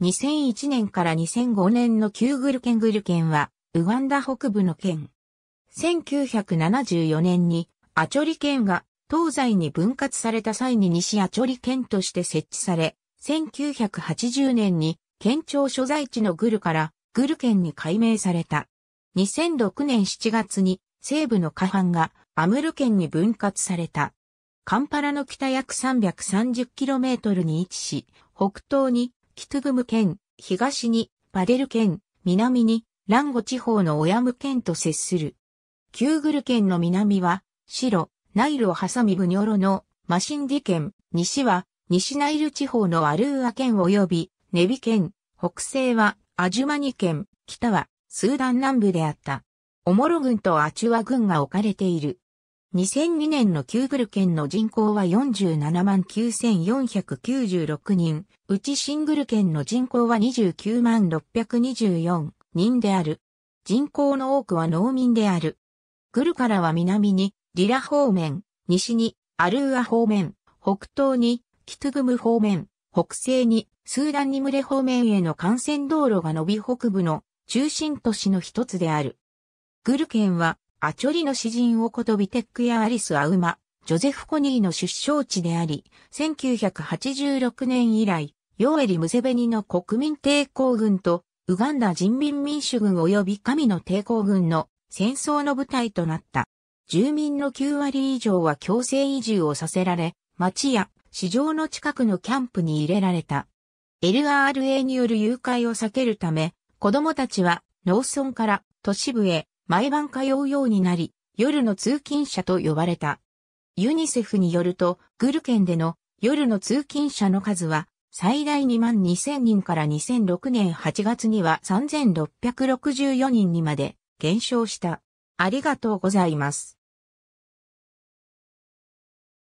2001年から2005年のキューグルケングル県は、ウガンダ北部の県。1974年に、アチョリ県が東西に分割された際に西アチョリ県として設置され、1980年に県庁所在地のグルからグル県に改名された。2006年7月に西部の下半がアムル県に分割された。カンパラの北約 330km に位置し、北東にキトゥグム県、東にバレル県、南にランゴ地方のオヤム県と接する。キューグル県の南は、白、ナイルを挟みブニョロのマシンディ県、西は西ナイル地方のアルーア県及びネビ県、北西はアジュマニ県、北はスーダン南部であった。オモロ軍とアチュア軍が置かれている。2002年のキュール県の人口は47万9496人、うちシングル県の人口は29万624人である。人口の多くは農民である。グルからは南にリラ方面、西にアルーア方面、北東にキトゥグム方面、北西にスーダンニムレ方面への幹線道路が伸び北部の中心都市の一つである。グル県はアチョリの詩人をことビテックやアリス・アウマ、ジョゼフ・コニーの出生地であり、1986年以来、ヨーエリ・ムセベニの国民抵抗軍と、ウガンダ人民民主軍及び神の抵抗軍の戦争の舞台となった。住民の9割以上は強制移住をさせられ、町や市場の近くのキャンプに入れられた。LRA による誘拐を避けるため、子供たちは農村から都市部へ毎晩通うようになり、夜の通勤者と呼ばれた。ユニセフによると、グル県での夜の通勤者の数は、最大2万2000人から2006年8月には3664人にまで減少した。ありがとうございます。